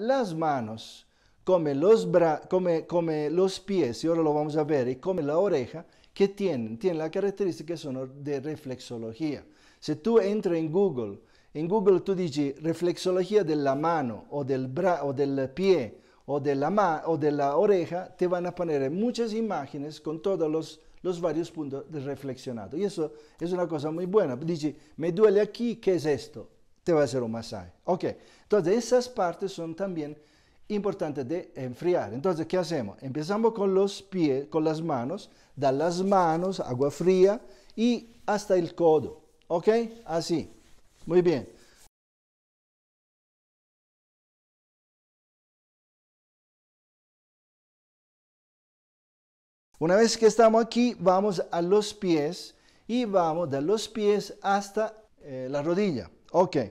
las manos, come los, come, los pies, y ahora lo vamos a ver, y come la oreja, que tienen, tienen la característica son de reflexología. Si tú entras en Google, en Google tú dices reflexología de la mano o del, bra o del pie o de, la o de la oreja, te van a poner muchas imágenes con todos los, varios puntos de Y eso es una cosa muy buena. Dices, me duele aquí, ¿qué es esto? te va a hacer un masaje. Ok, entonces esas partes son también importantes de enfriar. Entonces, ¿qué hacemos? Empezamos con los pies, con las manos, da las manos, agua fría y hasta el codo. Ok, así. Muy bien. Una vez que estamos aquí, vamos a los pies y vamos de los pies hasta eh, la rodilla. Okay.